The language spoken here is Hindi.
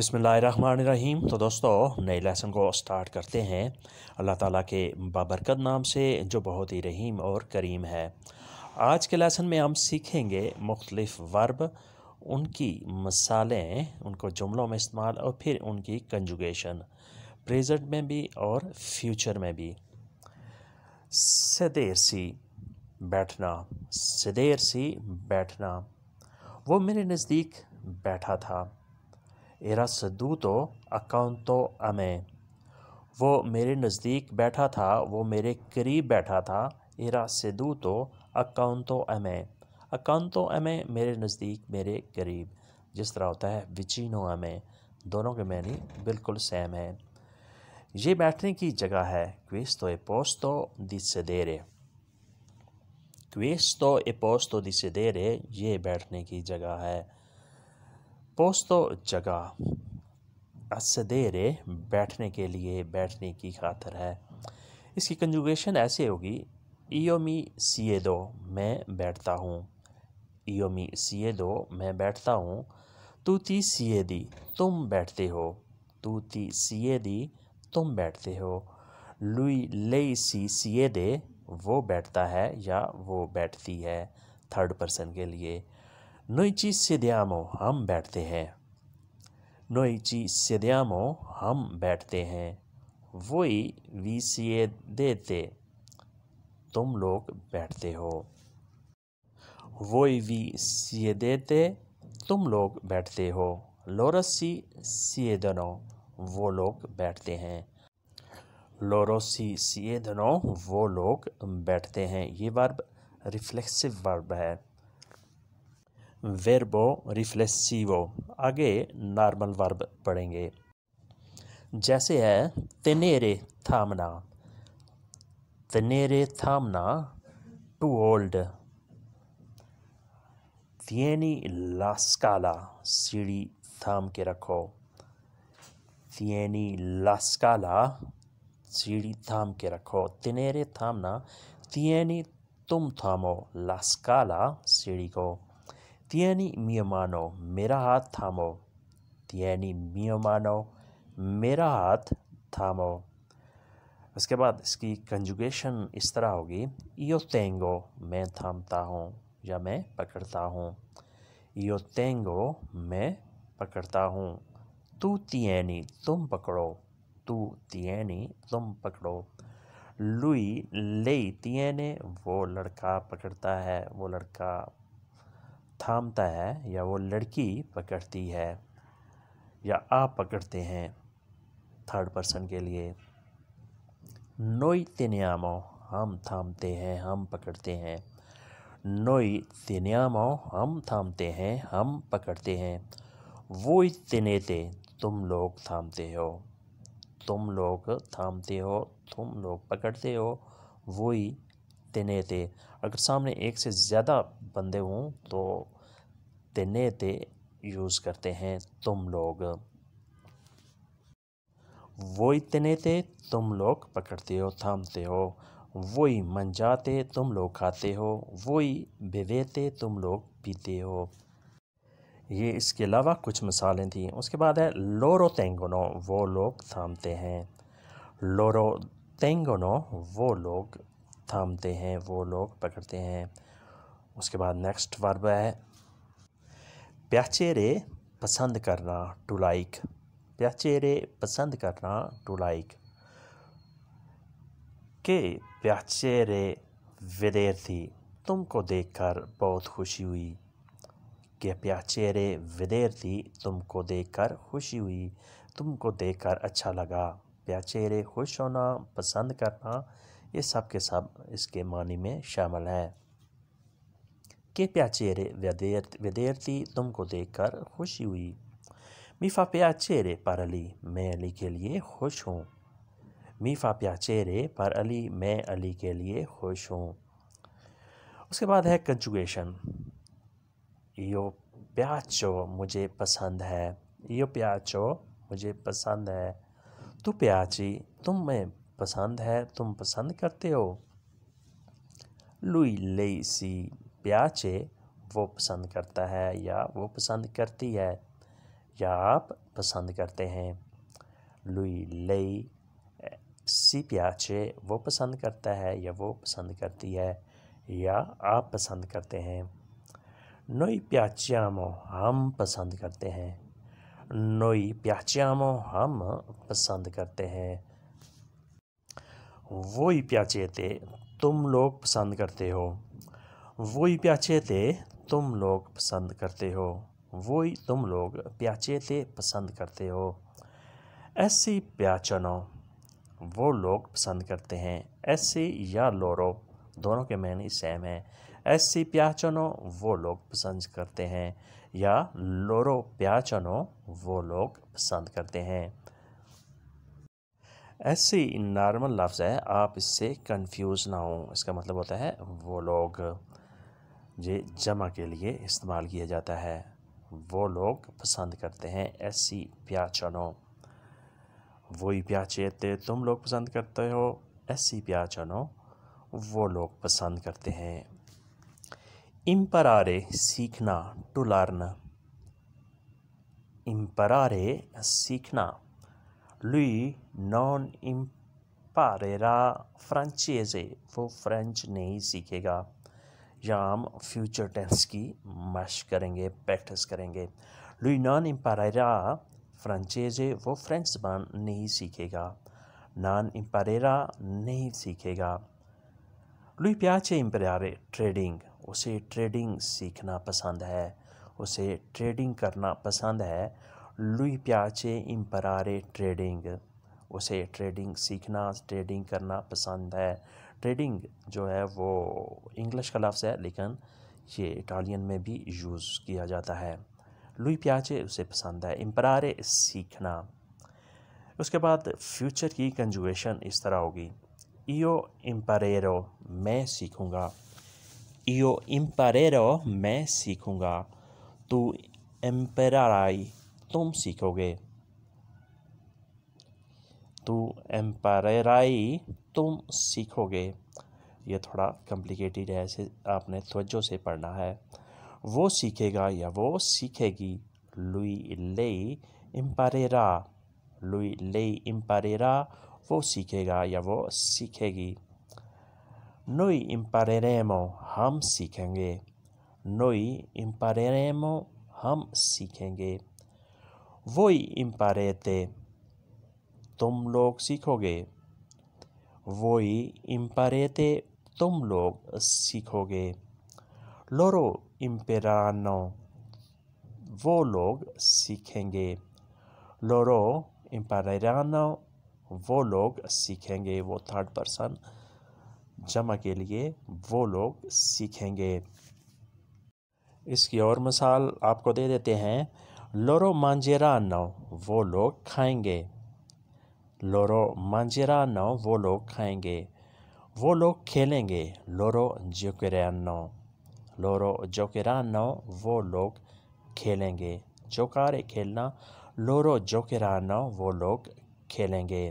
बसमीम तो दोस्तों नए लेसन को स्टार्ट करते हैं अल्लाह ताला के बाबरकत नाम से जो बहुत ही रहीम और करीम है आज के लेसन में हम सीखेंगे मुख्तलिफ़ वर्ब उनकी मसालें उनको जुमलों में इस्तेमाल और फिर उनकी कंजुगेशन प्रेजेंट में भी और फ्यूचर में भी सदेर सी बैठना सदेर सी बैठना वो मेरे नज़दीक बैठा था एरा सद्दू तो अकाउंतो अमे वो मेरे नज़दीक बैठा था वो मेरे करीब बैठा था एरा सदू तो अकाउंतो अमे अकाउंतो अमे मेरे नज़दीक मेरे करीब जिस तरह होता है विचिनो अमे दोनों के मैनी बिल्कुल सेम है ये बैठने की जगह है क्वेस्तो ए पोस्तो दी सदेरे क्वेस्तो ए पोस्तो दी सदेरे ये बैठने की जगह है पोस्तो जगह असदेरे बैठने के लिए बैठने की खातर है इसकी कंजुगेशन ऐसे होगी ईयोमी ए दो मैं बैठता हूँ ईयोमी सीए दो मैं बैठता हूँ तू ती सीए दी तुम बैठते हो तू ती सीए दी तुम बैठते हो लुई ले सी सीए दे वो बैठता है या वो बैठती है थर्ड पर्सन के लिए Noi ci sediamo, हम बैठते हैं Noi ची sediamo, हम बैठते हैं वी सी देते तुम लोग बैठते हो वी सी देते तुम लोग बैठते हो लोरसी si दनो वो लोग बैठते हैं लोरोसी दनो वो लोग बैठते हैं ये वर्ब रिफ्लेक्सिव वर्ब है वेरबो रिफ्लेसिवो आगे नॉर्मल वर्ब पढ़ेंगे जैसे है तनेरे थामना तनेरे थामना टू ओल्ड थियनी लास्काला सीढ़ी थाम के रखो थियनी लास्काला सीढ़ी थाम के रखो तनेरे थामना थियनी तुम थामो लास्काला सीढ़ी को तियानी मियो मानो मेरा हाथ थामो तियानी मियो मानो मेरा हाथ थामो उसके बाद इसकी कंजुगेशन इस तरह होगी यो तेंगो मैं थामता हूँ या मैं पकड़ता हूँ यो तेंगो मैं पकड़ता हूँ तू तियनी तुम पकड़ो तू तियनी तुम पकड़ो लुई ले तियने वो लड़का पकड़ता है वो लड़का थामता है या वो लड़की पकड़ती है या आप पकड़ते हैं थर्ड पर्सन के लिए नोई तिनियामो हम थामते हैं हम पकड़ते हैं नोई तिनियामो हम थामते हैं हम पकड़ते हैं वो तिने ते तुम लोग थामते हो तुम लोग थामते हो तुम लोग पकड़ते हो वो ही तेनेते अगर सामने एक से ज़्यादा बंदे हों तो तेनेते यूज़ करते हैं तुम लोग वो इतने ते तुम लोग पकड़ते हो थामते हो वही मन जाते तुम लोग खाते हो वही बेवेते तुम लोग पीते हो ये इसके अलावा कुछ मिसालें थी उसके बाद है लोरो तेंगोनो वो लोग थामते हैं लोरो तेंगोनो वो लोग थामते हैं वो लोग पकड़ते हैं उसके बाद नेक्स्ट वर्ब है प्याचेरे पसंद करना टू लाइक प्याचेरे पसंद करना टू लाइक के प्याचेरे विदेर्थी तुमको देखकर बहुत खुशी हुई कि प्याचेरे विदेर्थी तुमको देखकर खुशी हुई तुमको देखकर अच्छा लगा प्याचेरे खुश होना पसंद करना ये सब के सब इसके मानी में शामिल हैं के प्याचेरे विद्यार्थी तुमको देखकर खुशी हुई मीफा प्याचेरे पर अली मैं अली के लिए खुश हूँ मीफा प्याचेरे पर अली मैं अली के लिए खुश हूँ उसके बाद है कंजुगेशन यो प्याचो मुझे पसंद है यो प्याचो मुझे पसंद है तू प्याची तुम मैं पसंद है तुम पसंद करते हो लुई ले सी प्याचे वो पसंद करता है या वो पसंद करती है या आप पसंद करते हैं लुई ले सी प्याचे वो पसंद करता है या वो पसंद करती है या आप पसंद करते हैं नोई प्याच्यामो हम पसंद करते हैं नोई प्याच्यामो हम पसंद करते हैं वो ही प्याचे थे तुम लोग पसंद करते हो वो ही प्याचे थे तुम लोग पसंद करते हो वो ही तुम लोग प्याचे थे पसंद करते हो ऐसी प्याचनो वो लोग पसंद करते हैं ऐसे या लोरो दोनों के मैंने सेम है ऐसी प्याचनो वो लोग पसंद करते हैं या लोरो प्याचनो वो लोग पसंद करते हैं ऐसे नॉर्मल लफ्ज़ है आप इससे कंफ्यूज ना हो इसका मतलब होता है वो लोग ये जमा के लिए इस्तेमाल किया जाता है वो लोग पसंद करते हैं ऐसी प्याचनों वही प्याचे थे तुम लोग पसंद करते हो ऐसी प्याचनो वो लोग पसंद करते हैं इम्परारे सीखना टू लर्न इम्परारे सीखना lui non imparerà francese वो फ्रेंच नहीं सीखेगा या हम फ्यूचर टेंस की मश करेंगे प्रैक्टिस करेंगे lui non imparerà francese वो फ्रेंच जबान नहीं सीखेगा non imparerà नहीं सीखेगा lui piace imparare trading उसे ट्रेडिंग सीखना पसंद है उसे ट्रेडिंग करना पसंद है लुई प्याचे इम्परारे ट्रेडिंग उसे ट्रेडिंग सीखना ट्रेडिंग करना पसंद है ट्रेडिंग जो है वो इंग्लिश का लफ्ज़ है लेकिन ये इटालियन में भी यूज़ किया जाता है लुई प्याचे उसे पसंद है इम्परारे सीखना उसके बाद फ्यूचर की कंजुएशन इस तरह होगी ईओ इम्परेरो मैं सीखूँगा ईओ इम्परेरो मैं सीखूँगा तू एम्पराई तुम सीखोगे तू तो एम्पायराई तुम सीखोगे ये थोड़ा कॉम्प्लिकेटेड है ऐसे आपने तवज्जो से पढ़ना है वो सीखेगा या वो सीखेगी लुई ले इम्पारेरा लुई ले इम्पारेरा वो सीखेगा या वो सीखेगी नोई इम्पारेरेमो हम सीखेंगे नोई इम्पारेरेमो हम सीखेंगे voi imparete तुम लोग सीखोगे voi imparete तुम लोग सीखोगे loro imperano वो लोग सीखेंगे loro imparerano वो लोग सीखेंगे वो थर्ड पर्सन जमा के लिए वो लोग सीखेंगे इसकी और मिसाल आपको दे देते हैं लोरो नो वो लोग खाएंगे लोरो मांजेरा नो वो लोग खाएंगे वो लोग खेलेंगे लोरो जोकेरानो लोरो जोकेरानो वो लोग खेलेंगे चौकारे खेलना लोरो जोकेरानो वो लोग खेलेंगे